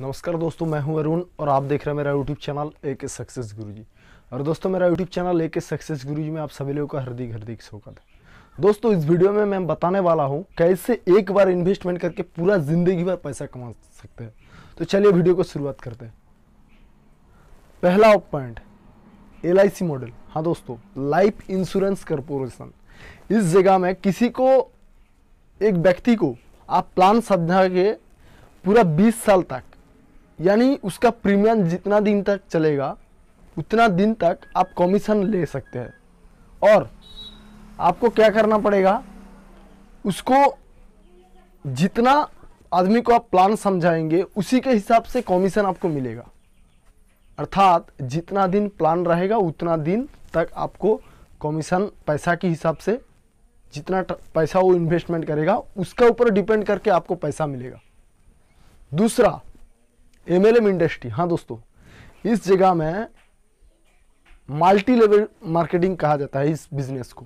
नमस्कार दोस्तों मैं हूं अरुण और आप देख रहे हैं मेरा यूट्यूब चैनल ए के सक्सेस गुरुजी और दोस्तों मेरा यूट्यूब चैनल ए के सक्सेस गुरुजी में आप सभी लोगों का हार्दिक हार्दिक स्वागत है दोस्तों इस वीडियो में मैं बताने वाला हूं कैसे एक बार इन्वेस्टमेंट करके पूरा ज़िंदगी भर पैसा कमा सकते हैं तो चलिए वीडियो को शुरुआत करते हैं पहला पॉइंट एल मॉडल हाँ दोस्तों लाइफ इंश्योरेंस कॉरपोरेशन इस जगह में किसी को एक व्यक्ति को आप प्लान समझा के पूरा बीस साल तक यानी उसका प्रीमियम जितना दिन तक चलेगा उतना दिन तक आप कमीशन ले सकते हैं और आपको क्या करना पड़ेगा उसको जितना आदमी को आप प्लान समझाएंगे उसी के हिसाब से कमीशन आपको मिलेगा अर्थात जितना दिन प्लान रहेगा उतना दिन तक आपको कमीशन पैसा के हिसाब से जितना पैसा वो इन्वेस्टमेंट करेगा उसका ऊपर डिपेंड करके आपको पैसा मिलेगा दूसरा एमएलएम इंडस्ट्री हाँ दोस्तों इस जगह में मल्टी लेवल मार्केटिंग कहा जाता है इस बिजनेस को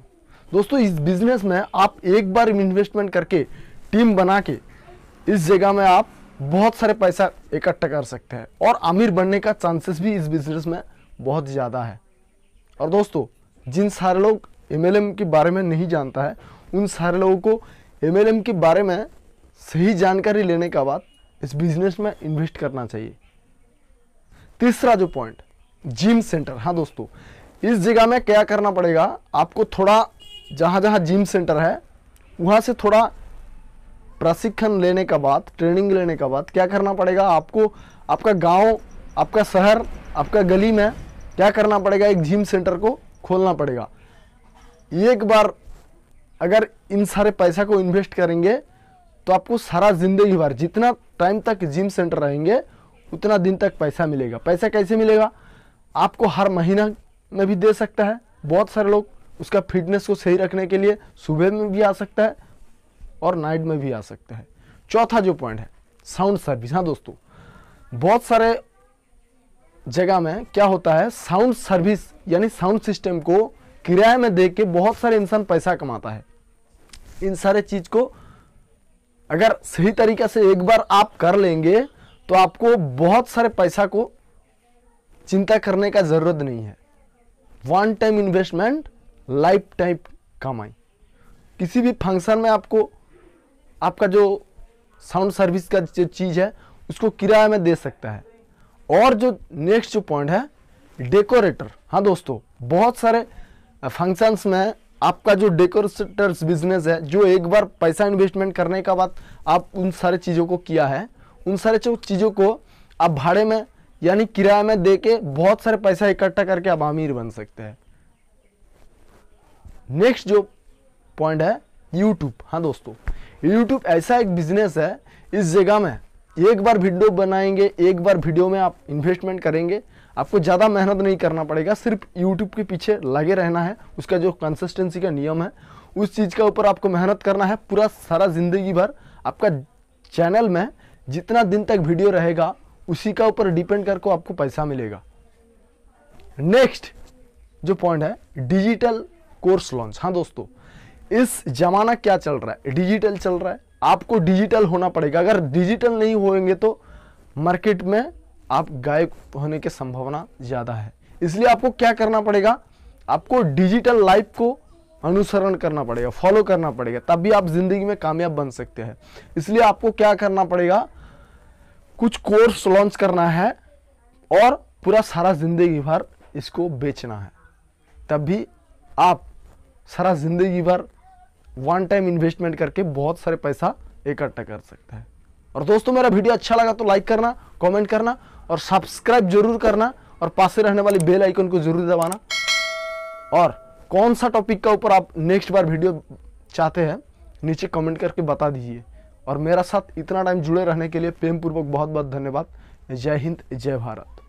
दोस्तों इस बिजनेस में आप एक बार इन्वेस्टमेंट करके टीम बना के इस जगह में आप बहुत सारे पैसा इकट्ठा कर सकते हैं और अमीर बनने का चांसेस भी इस बिजनेस में बहुत ज़्यादा है और दोस्तों जिन सारे लोग एम के बारे में नहीं जानता है उन सारे लोगों को एम के बारे में सही जानकारी लेने का बाद इस बिजनेस में इन्वेस्ट करना चाहिए तीसरा जो पॉइंट जिम सेंटर हाँ दोस्तों इस जगह में क्या करना पड़ेगा आपको थोड़ा जहाँ जहाँ जिम सेंटर है वहाँ से थोड़ा प्रशिक्षण लेने का बाद ट्रेनिंग लेने का बाद क्या करना पड़ेगा आपको आपका गांव आपका शहर आपका गली में क्या करना पड़ेगा एक जिम सेंटर को खोलना पड़ेगा एक बार अगर इन सारे पैसा को इन्वेस्ट करेंगे तो आपको सारा जिंदगी भर जितना टाइम तक जिम सेंटर रहेंगे उतना दिन तक पैसा मिलेगा पैसा कैसे मिलेगा आपको हर महीना में भी दे सकता है बहुत सारे लोग उसका फिटनेस को सही रखने के लिए सुबह में भी आ सकता है और नाइट में भी आ सकता है चौथा जो पॉइंट है साउंड सर्विस हाँ दोस्तों बहुत सारे जगह में क्या होता है साउंड सर्विस यानी साउंड सिस्टम को किराए में दे के बहुत सारे इंसान पैसा कमाता है इन सारे चीज़ को अगर सही तरीके से एक बार आप कर लेंगे तो आपको बहुत सारे पैसा को चिंता करने का ज़रूरत नहीं है one time investment lifetime कमाई किसी भी फंक्शन में आपको आपका जो साउंड सर्विस का जो चीज़ है उसको किराए में दे सकता है और जो नेक्स्ट जो पॉइंट है डेकोरेटर हाँ दोस्तों बहुत सारे फंक्शंस में आपका जो डेकोरेटर्स बिजनेस है जो एक बार पैसा इन्वेस्टमेंट करने का बाद आप उन सारे चीज़ों को किया है उन सारे चीज़ों को आप भाड़े में यानी किराया में दे के बहुत सारे पैसा इकट्ठा करके आप अमीर बन सकते हैं नेक्स्ट जो पॉइंट है यूट्यूब हाँ दोस्तों यूट्यूब ऐसा एक बिजनेस है इस जगह में एक बार वीडियो बनाएंगे एक बार वीडियो में आप इन्वेस्टमेंट करेंगे आपको ज़्यादा मेहनत नहीं करना पड़ेगा सिर्फ यूट्यूब के पीछे लगे रहना है उसका जो कंसिस्टेंसी का नियम है उस चीज़ के ऊपर आपको मेहनत करना है पूरा सारा ज़िंदगी भर आपका चैनल में जितना दिन तक वीडियो रहेगा उसी का ऊपर डिपेंड करके आपको पैसा मिलेगा नेक्स्ट जो पॉइंट है डिजिटल कोर्स लॉन्च हाँ दोस्तों इस जमाना क्या चल रहा है डिजिटल चल रहा है आपको डिजिटल होना पड़ेगा अगर डिजिटल नहीं होएंगे तो मार्केट में आप गायब होने की संभावना ज़्यादा है इसलिए आपको क्या करना पड़ेगा आपको डिजिटल लाइफ को अनुसरण करना पड़ेगा फॉलो करना पड़ेगा तब भी आप ज़िंदगी में कामयाब बन सकते हैं इसलिए आपको क्या करना पड़ेगा कुछ कोर्स लॉन्च करना है और पूरा सारा ज़िंदगी भर इसको बेचना है तब भी आप सारा ज़िंदगी भर वन टाइम इन्वेस्टमेंट करके बहुत सारे पैसा इकट्ठा कर सकते हैं और दोस्तों मेरा वीडियो अच्छा लगा तो लाइक करना कमेंट करना और सब्सक्राइब जरूर करना और पास से रहने वाली बेल आइकन को जरूर दबाना और कौन सा टॉपिक का ऊपर आप नेक्स्ट बार वीडियो चाहते हैं नीचे कमेंट करके बता दीजिए और मेरा साथ इतना टाइम जुड़े रहने के लिए प्रेम पूर्वक बहुत बहुत धन्यवाद जय हिंद जय भारत